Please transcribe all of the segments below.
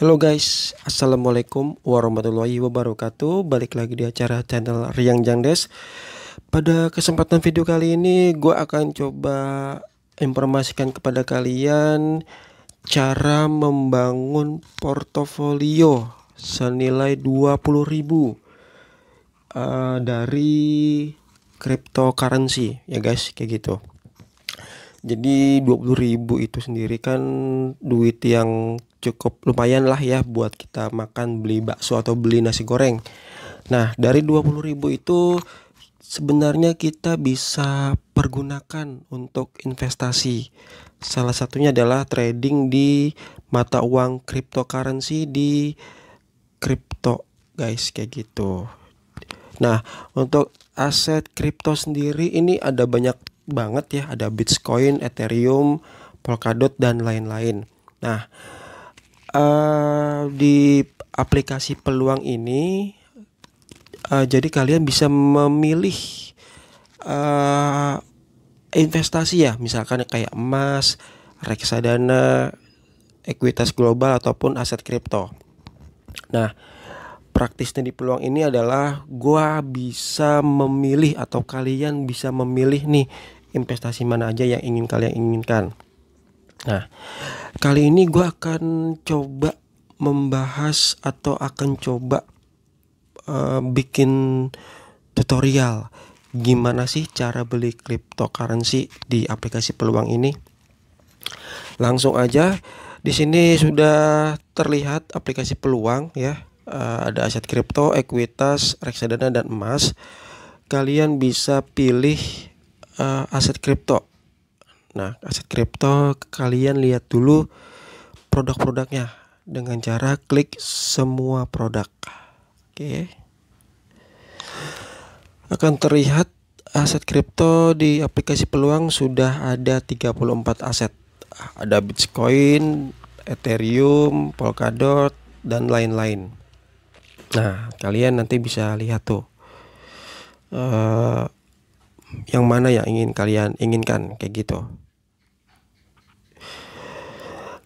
Halo guys, Assalamualaikum warahmatullahi wabarakatuh Balik lagi di acara channel Riang Jangdes Pada kesempatan video kali ini Gue akan coba informasikan kepada kalian Cara membangun portofolio senilai 20 ribu uh, Dari cryptocurrency ya guys, kayak gitu jadi puluh ribu itu sendiri kan duit yang cukup lumayan lah ya buat kita makan beli bakso atau beli nasi goreng. Nah, dari ribu itu sebenarnya kita bisa pergunakan untuk investasi. Salah satunya adalah trading di mata uang cryptocurrency di crypto, guys, kayak gitu. Nah, untuk aset kripto sendiri ini ada banyak banget ya, ada Bitcoin, Ethereum, Polkadot dan lain-lain. Nah, uh, di aplikasi peluang ini uh, jadi kalian bisa memilih uh, investasi ya misalkan kayak emas reksadana ekuitas global ataupun aset kripto nah praktisnya di peluang ini adalah gua bisa memilih atau kalian bisa memilih nih investasi mana aja yang ingin kalian inginkan Nah, kali ini gue akan coba membahas atau akan coba uh, bikin tutorial gimana sih cara beli cryptocurrency di aplikasi peluang ini. Langsung aja di sini sudah terlihat aplikasi peluang ya. Uh, ada aset kripto, ekuitas, reksadana dan emas. Kalian bisa pilih uh, aset kripto Nah, aset kripto kalian lihat dulu produk-produknya dengan cara klik semua produk. Oke. Okay. Akan terlihat aset kripto di aplikasi peluang sudah ada 34 aset. Ada Bitcoin, Ethereum, Polkadot dan lain-lain. Nah, kalian nanti bisa lihat tuh. Uh, yang mana yang ingin kalian inginkan kayak gitu.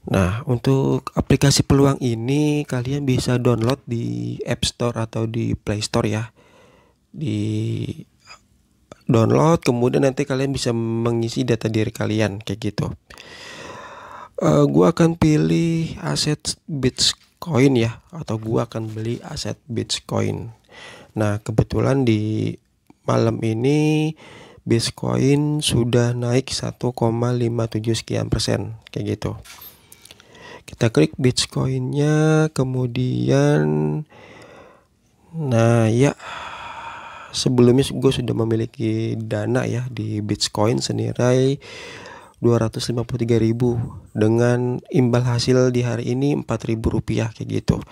Nah, untuk aplikasi peluang ini kalian bisa download di App Store atau di Play Store ya. Di download kemudian nanti kalian bisa mengisi data diri kalian kayak gitu. Uh, gua akan pilih aset Bitcoin ya atau gua akan beli aset Bitcoin. Nah, kebetulan di malam ini Bitcoin sudah naik 1,57 sekian persen kayak gitu kita klik Bitcoinnya kemudian nah ya sebelumnya gue sudah memiliki dana ya di Bitcoin senilai 253.000 dengan imbal hasil di hari ini 4.000 rupiah kayak gitu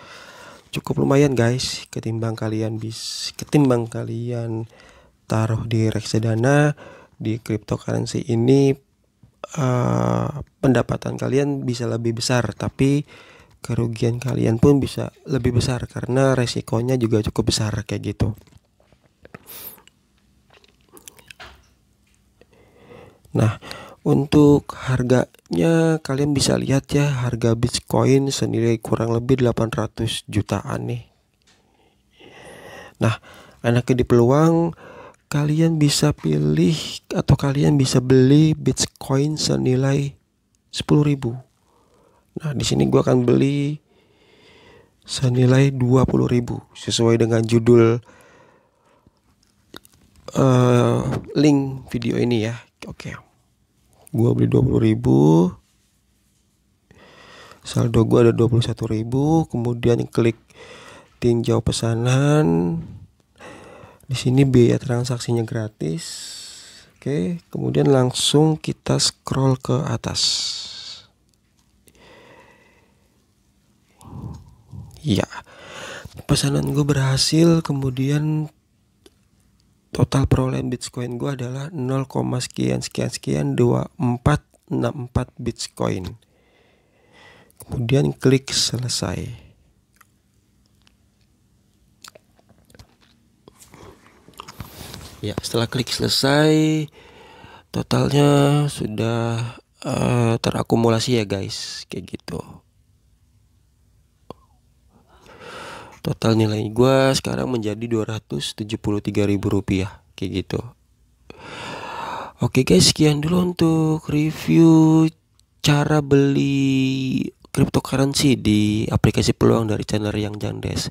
cukup lumayan guys ketimbang kalian bis ketimbang kalian taruh di reksadana di cryptocurrency ini uh, pendapatan kalian bisa lebih besar tapi kerugian kalian pun bisa lebih besar karena resikonya juga cukup besar kayak gitu. Nah, untuk harganya kalian bisa lihat ya harga Bitcoin senilai kurang lebih 800 jutaan nih. Nah, anaknya di peluang kalian bisa pilih atau kalian bisa beli Bitcoin senilai 10.000. Nah, di sini gua akan beli senilai 20.000 sesuai dengan judul uh, link video ini ya. Oke. Okay. Gua beli 20.000. Saldo gua ada 21.000, kemudian klik tinjau pesanan di sini biaya transaksinya gratis. Oke, kemudian langsung kita scroll ke atas. Ya. Pesanan gue berhasil, kemudian total perolehan Bitcoin gue adalah 0, sekian sekian sekian 2464 Bitcoin. Kemudian klik selesai. ya setelah klik selesai totalnya sudah uh, terakumulasi ya guys kayak gitu total nilai gua sekarang menjadi ribu rupiah kayak gitu Oke guys, sekian dulu untuk review cara beli cryptocurrency di aplikasi peluang dari channel yang Jandes.